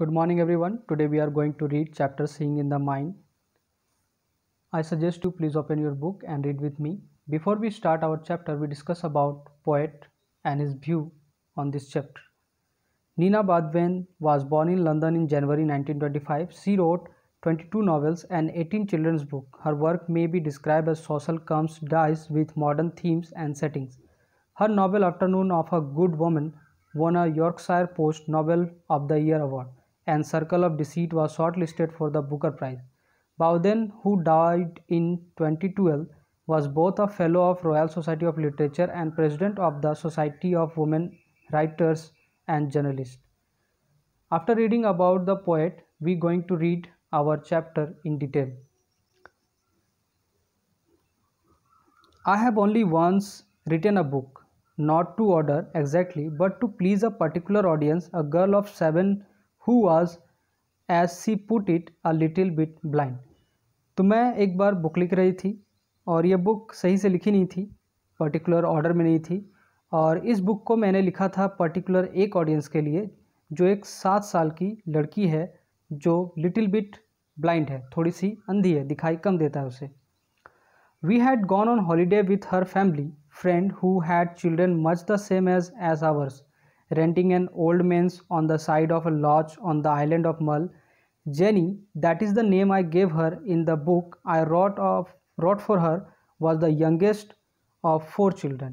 Good morning everyone. Today we are going to read chapter Seeing in the Mind. I suggest you please open your book and read with me. Before we start our chapter, we discuss about poet and his view on this chapter. Nina Badwen was born in London in January 1925. She wrote 22 novels and 18 children's books. Her work may be described as social comes dies with modern themes and settings. Her novel Afternoon of a Good Woman won a Yorkshire Post Novel of the Year award and Circle of Deceit was shortlisted for the Booker Prize. Bowden, who died in 2012, was both a Fellow of Royal Society of Literature and President of the Society of Women Writers and Journalists. After reading about the poet, we are going to read our chapter in detail. I have only once written a book, not to order exactly, but to please a particular audience, a girl of 7 who was age she put it a little bit blind तो मैं एक बार book लिख रही थी और ये book सही से लिखी नहीं थी पर्टिकुलर ऑर्डर में नहीं थी और इस बुक को मैंने लिखा था पर्टिकुलर एक ऑडियंस के लिए जो एक सात साल की लड़की है जो लिटिल बिट ब्लाइंड है थोड़ी सी अंधी है दिखाई कम देता है उसे we had gone on holiday with her family friend who had children much the same age as ours renting an old manse on the side of a lodge on the island of Mull. Jenny, that is the name I gave her in the book I wrote of wrote for her, was the youngest of four children.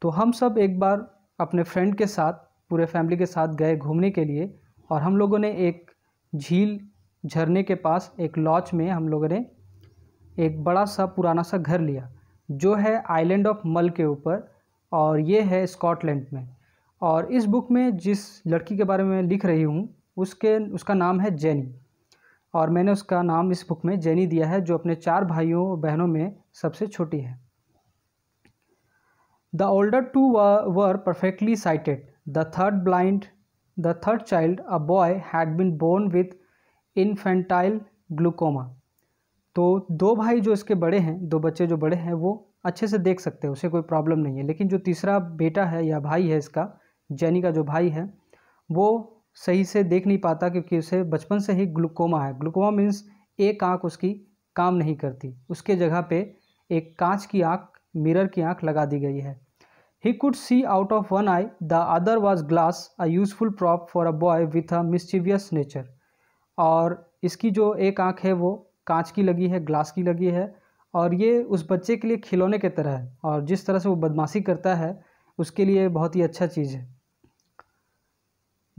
तो हम सब एक बार अपने friend के साथ पूरे family के साथ गए घूमने के लिए और हम लोगों ने एक झील झरने के पास एक लॉज में हम लोगों ने एक बड़ा सा पुराना सा घर लिया जो है आइलैंड ऑफ मल के ऊपर और ये है स्कॉटलैंड में और इस बुक में जिस लड़की के बारे में लिख रही हूँ उसके उसका नाम है जैनी और मैंने उसका नाम इस बुक में जैनी दिया है जो अपने चार भाइयों बहनों में सबसे छोटी है the older two were perfectly sighted the third blind the third child a boy had been born with infantile glaucoma तो दो भाई जो इसके बड़े हैं दो बच्चे जो बड़े हैं वो अच्छे से देख सकते हैं उसे कोई प्रॉब्लम नहीं है लेकिन जो तीसरा बेटा है या भाई है इसका जैनी का जो भाई है वो सही से देख नहीं पाता क्योंकि उसे बचपन से ही ग्लूकोमा है ग्लूकोमा मीन्स एक आँख उसकी काम नहीं करती उसके जगह पे एक कांच की आँख मिरर की आँख लगा दी गई है he could see out of one eye the other was glass a useful prop for a boy with a mischievous nature और इसकी जो एक आँख है वो कांच की लगी है ग्लास की लगी है और ये उस बच्चे के लिए खिलौने के तरह है और जिस तरह से वो बदमाशी करता है उसके लिए बहुत ही अच्छा चीज़ है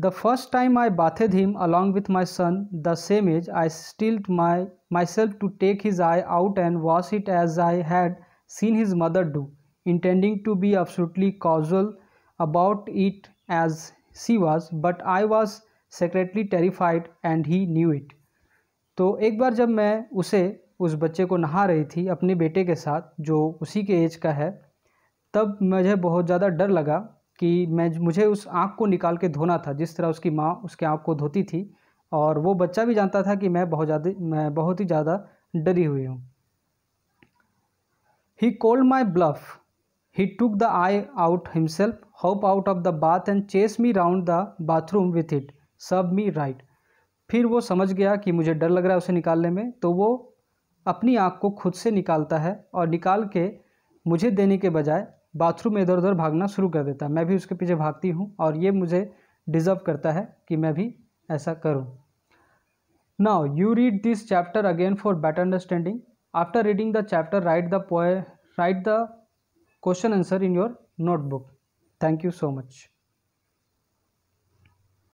the first time I bathed him along with my son the same age I steeled my myself to take his eye out and wash it as I had seen his mother do intending to be absolutely casual about it as she was but I was secretly terrified and he knew it तो एक बार जब मैं उसे उस बच्चे को नहा रही थी अपने बेटे के साथ जो उसी के एज का है तब मुझे बहुत ज़्यादा डर लगा कि मैं मुझे उस आँख को निकाल के धोना था जिस तरह उसकी माँ उसके आँख को धोती थी और वो बच्चा भी जानता था कि मैं बहुत ज़्यादा मैं बहुत ही ज़्यादा डरी हुई हूँ he called my bluff he took the eye out himself hopped out of the bath and chased me round the bathroom with it सब मी राइट फिर वो समझ गया कि मुझे डर लग रहा है उसे निकालने में तो वो अपनी आँख को खुद से निकालता है और निकाल के मुझे देने के बजाय बाथरूम इधर उधर भागना शुरू कर देता है मैं भी उसके पीछे भागती हूँ और ये मुझे डिज़र्व करता है कि मैं भी ऐसा करूँ now you read this chapter again for better understanding after reading the chapter write the poem write the question answer in your notebook thank you so much